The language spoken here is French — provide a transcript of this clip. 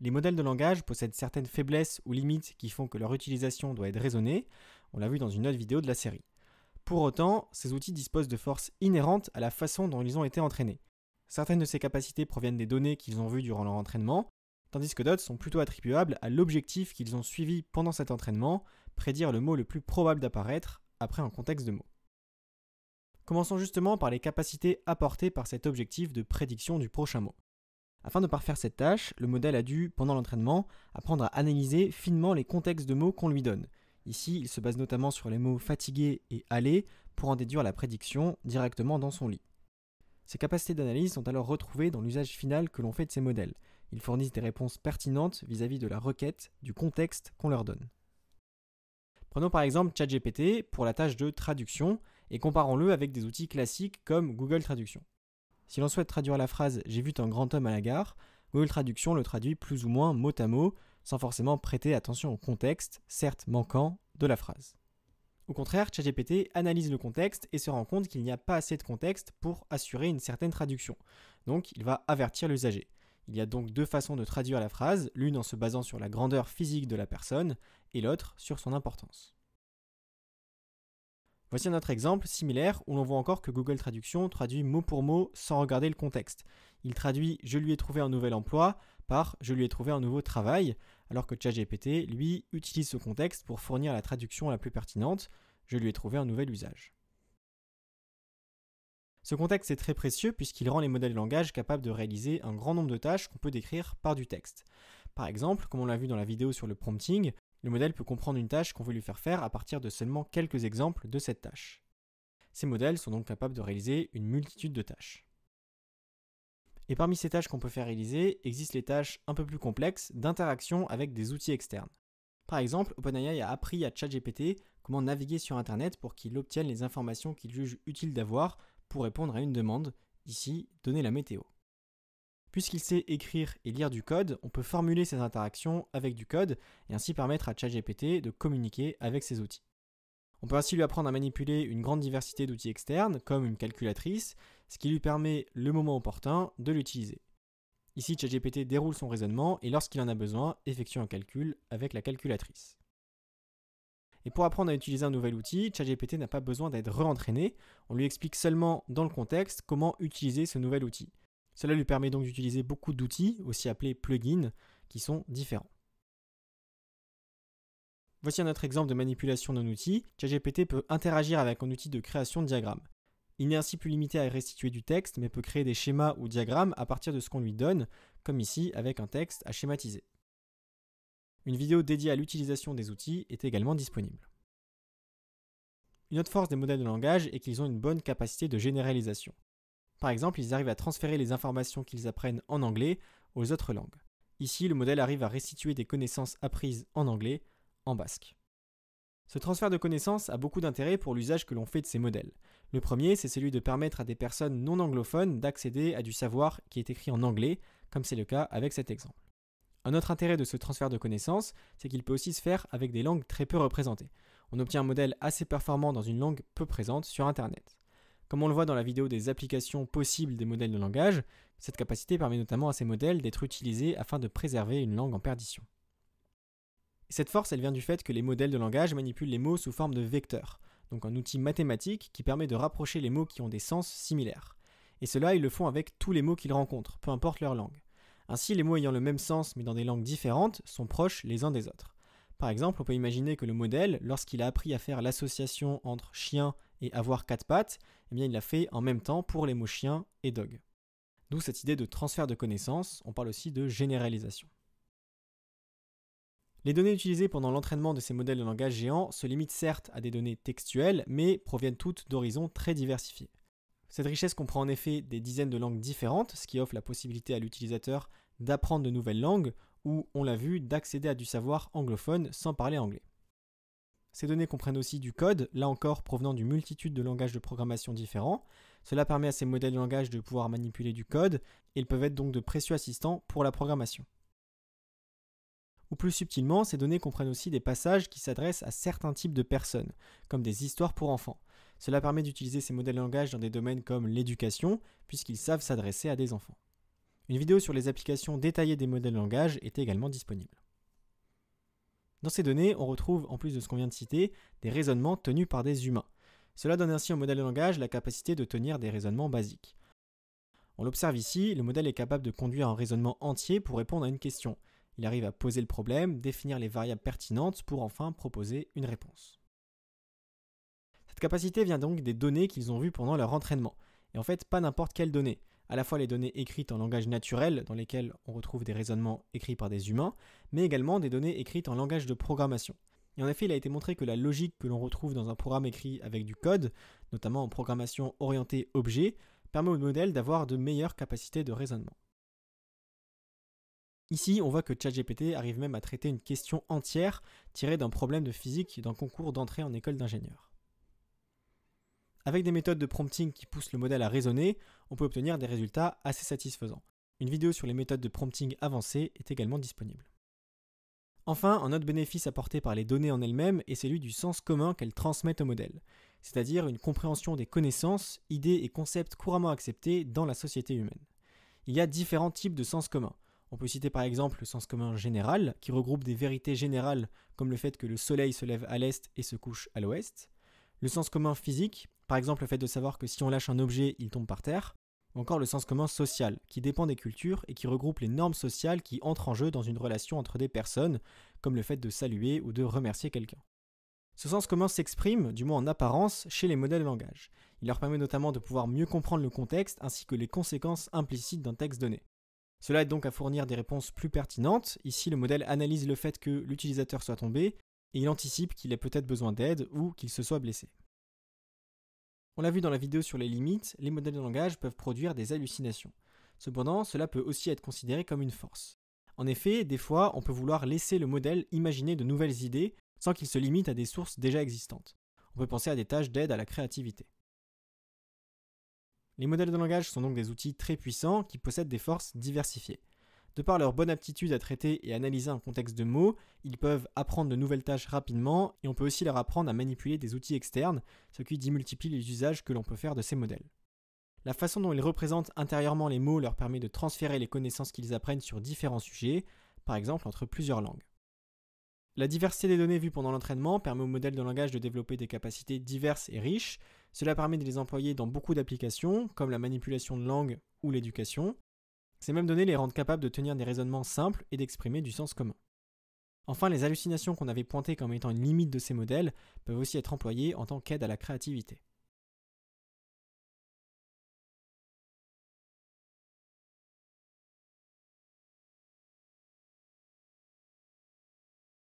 Les modèles de langage possèdent certaines faiblesses ou limites qui font que leur utilisation doit être raisonnée, on l'a vu dans une autre vidéo de la série. Pour autant, ces outils disposent de forces inhérentes à la façon dont ils ont été entraînés. Certaines de ces capacités proviennent des données qu'ils ont vues durant leur entraînement, tandis que d'autres sont plutôt attribuables à l'objectif qu'ils ont suivi pendant cet entraînement, prédire le mot le plus probable d'apparaître après un contexte de mots. Commençons justement par les capacités apportées par cet objectif de prédiction du prochain mot. Afin de parfaire cette tâche, le modèle a dû, pendant l'entraînement, apprendre à analyser finement les contextes de mots qu'on lui donne. Ici, il se base notamment sur les mots fatigué et aller pour en déduire la prédiction directement dans son lit. Ces capacités d'analyse sont alors retrouvées dans l'usage final que l'on fait de ces modèles. Ils fournissent des réponses pertinentes vis-à-vis -vis de la requête, du contexte qu'on leur donne. Prenons par exemple ChatGPT pour la tâche de traduction et comparons-le avec des outils classiques comme Google Traduction. Si l'on souhaite traduire la phrase J'ai vu un grand homme à la gare, Google Traduction le traduit plus ou moins mot à mot, sans forcément prêter attention au contexte, certes manquant, de la phrase. Au contraire, ChatGPT analyse le contexte et se rend compte qu'il n'y a pas assez de contexte pour assurer une certaine traduction. Donc, il va avertir l'usager. Il y a donc deux façons de traduire la phrase, l'une en se basant sur la grandeur physique de la personne et l'autre sur son importance. Voici un autre exemple similaire où l'on voit encore que Google Traduction traduit mot pour mot sans regarder le contexte. Il traduit je lui ai trouvé un nouvel emploi par je lui ai trouvé un nouveau travail, alors que ChatGPT, lui, utilise ce contexte pour fournir la traduction la plus pertinente je lui ai trouvé un nouvel usage. Ce contexte est très précieux puisqu'il rend les modèles de langage capables de réaliser un grand nombre de tâches qu'on peut décrire par du texte. Par exemple, comme on l'a vu dans la vidéo sur le prompting, le modèle peut comprendre une tâche qu'on veut lui faire faire à partir de seulement quelques exemples de cette tâche. Ces modèles sont donc capables de réaliser une multitude de tâches. Et parmi ces tâches qu'on peut faire réaliser, existent les tâches un peu plus complexes d'interaction avec des outils externes. Par exemple, OpenAI a appris à ChatGPT comment naviguer sur Internet pour qu'il obtienne les informations qu'il juge utiles d'avoir pour répondre à une demande, ici donner la météo. Puisqu'il sait écrire et lire du code, on peut formuler ses interactions avec du code et ainsi permettre à ChatGPT de communiquer avec ses outils. On peut ainsi lui apprendre à manipuler une grande diversité d'outils externes, comme une calculatrice, ce qui lui permet, le moment opportun, de l'utiliser. Ici, ChatGPT déroule son raisonnement et lorsqu'il en a besoin, effectue un calcul avec la calculatrice. Et pour apprendre à utiliser un nouvel outil, ChatGPT n'a pas besoin d'être re-entraîné. on lui explique seulement dans le contexte comment utiliser ce nouvel outil. Cela lui permet donc d'utiliser beaucoup d'outils, aussi appelés plugins, qui sont différents. Voici un autre exemple de manipulation d'un outil. ChatGPT peut interagir avec un outil de création de diagrammes. Il n'est ainsi plus limité à restituer du texte, mais peut créer des schémas ou diagrammes à partir de ce qu'on lui donne, comme ici avec un texte à schématiser. Une vidéo dédiée à l'utilisation des outils est également disponible. Une autre force des modèles de langage est qu'ils ont une bonne capacité de généralisation. Par exemple, ils arrivent à transférer les informations qu'ils apprennent en anglais aux autres langues. Ici, le modèle arrive à restituer des connaissances apprises en anglais en basque. Ce transfert de connaissances a beaucoup d'intérêt pour l'usage que l'on fait de ces modèles. Le premier, c'est celui de permettre à des personnes non anglophones d'accéder à du savoir qui est écrit en anglais, comme c'est le cas avec cet exemple. Un autre intérêt de ce transfert de connaissances, c'est qu'il peut aussi se faire avec des langues très peu représentées. On obtient un modèle assez performant dans une langue peu présente sur Internet. Comme on le voit dans la vidéo des applications possibles des modèles de langage, cette capacité permet notamment à ces modèles d'être utilisés afin de préserver une langue en perdition. Cette force, elle vient du fait que les modèles de langage manipulent les mots sous forme de vecteurs, donc un outil mathématique qui permet de rapprocher les mots qui ont des sens similaires. Et cela, ils le font avec tous les mots qu'ils rencontrent, peu importe leur langue. Ainsi, les mots ayant le même sens mais dans des langues différentes sont proches les uns des autres. Par exemple, on peut imaginer que le modèle, lorsqu'il a appris à faire l'association entre chien et avoir quatre pattes, eh bien il l'a fait en même temps pour les mots chien et dog. D'où cette idée de transfert de connaissances, on parle aussi de généralisation. Les données utilisées pendant l'entraînement de ces modèles de langage géants se limitent certes à des données textuelles, mais proviennent toutes d'horizons très diversifiés. Cette richesse comprend en effet des dizaines de langues différentes, ce qui offre la possibilité à l'utilisateur d'apprendre de nouvelles langues ou, on l'a vu, d'accéder à du savoir anglophone sans parler anglais. Ces données comprennent aussi du code, là encore provenant d'une multitude de langages de programmation différents. Cela permet à ces modèles de de pouvoir manipuler du code, et ils peuvent être donc de précieux assistants pour la programmation. Ou plus subtilement, ces données comprennent aussi des passages qui s'adressent à certains types de personnes, comme des histoires pour enfants. Cela permet d'utiliser ces modèles de langage dans des domaines comme l'éducation, puisqu'ils savent s'adresser à des enfants. Une vidéo sur les applications détaillées des modèles de langage est également disponible. Dans ces données, on retrouve, en plus de ce qu'on vient de citer, des raisonnements tenus par des humains. Cela donne ainsi au modèle de langage la capacité de tenir des raisonnements basiques. On l'observe ici, le modèle est capable de conduire un raisonnement entier pour répondre à une question. Il arrive à poser le problème, définir les variables pertinentes pour enfin proposer une réponse. Cette capacité vient donc des données qu'ils ont vues pendant leur entraînement. Et en fait, pas n'importe quelles données à la fois les données écrites en langage naturel, dans lesquelles on retrouve des raisonnements écrits par des humains, mais également des données écrites en langage de programmation. Et en effet, il a été montré que la logique que l'on retrouve dans un programme écrit avec du code, notamment en programmation orientée objet, permet au modèle d'avoir de meilleures capacités de raisonnement. Ici, on voit que ChatGPT arrive même à traiter une question entière tirée d'un problème de physique d'un concours d'entrée en école d'ingénieur. Avec des méthodes de prompting qui poussent le modèle à raisonner, on peut obtenir des résultats assez satisfaisants. Une vidéo sur les méthodes de prompting avancées est également disponible. Enfin, un autre bénéfice apporté par les données en elles-mêmes est celui du sens commun qu'elles transmettent au modèle, c'est-à-dire une compréhension des connaissances, idées et concepts couramment acceptés dans la société humaine. Il y a différents types de sens commun. On peut citer par exemple le sens commun général, qui regroupe des vérités générales comme le fait que le soleil se lève à l'est et se couche à l'ouest, le sens commun physique, par exemple, le fait de savoir que si on lâche un objet, il tombe par terre. Ou encore le sens commun social, qui dépend des cultures et qui regroupe les normes sociales qui entrent en jeu dans une relation entre des personnes, comme le fait de saluer ou de remercier quelqu'un. Ce sens commun s'exprime, du moins en apparence, chez les modèles de langage. Il leur permet notamment de pouvoir mieux comprendre le contexte ainsi que les conséquences implicites d'un texte donné. Cela aide donc à fournir des réponses plus pertinentes. Ici, le modèle analyse le fait que l'utilisateur soit tombé et il anticipe qu'il ait peut-être besoin d'aide ou qu'il se soit blessé. On l'a vu dans la vidéo sur les limites, les modèles de langage peuvent produire des hallucinations. Cependant, cela peut aussi être considéré comme une force. En effet, des fois, on peut vouloir laisser le modèle imaginer de nouvelles idées sans qu'il se limite à des sources déjà existantes. On peut penser à des tâches d'aide à la créativité. Les modèles de langage sont donc des outils très puissants qui possèdent des forces diversifiées. De par leur bonne aptitude à traiter et analyser un contexte de mots, ils peuvent apprendre de nouvelles tâches rapidement et on peut aussi leur apprendre à manipuler des outils externes, ce qui démultiplie les usages que l'on peut faire de ces modèles. La façon dont ils représentent intérieurement les mots leur permet de transférer les connaissances qu'ils apprennent sur différents sujets, par exemple entre plusieurs langues. La diversité des données vues pendant l'entraînement permet aux modèles de langage de développer des capacités diverses et riches, cela permet de les employer dans beaucoup d'applications comme la manipulation de langue ou l'éducation, ces mêmes données les rendent capables de tenir des raisonnements simples et d'exprimer du sens commun. Enfin, les hallucinations qu'on avait pointées comme étant une limite de ces modèles peuvent aussi être employées en tant qu'aide à la créativité.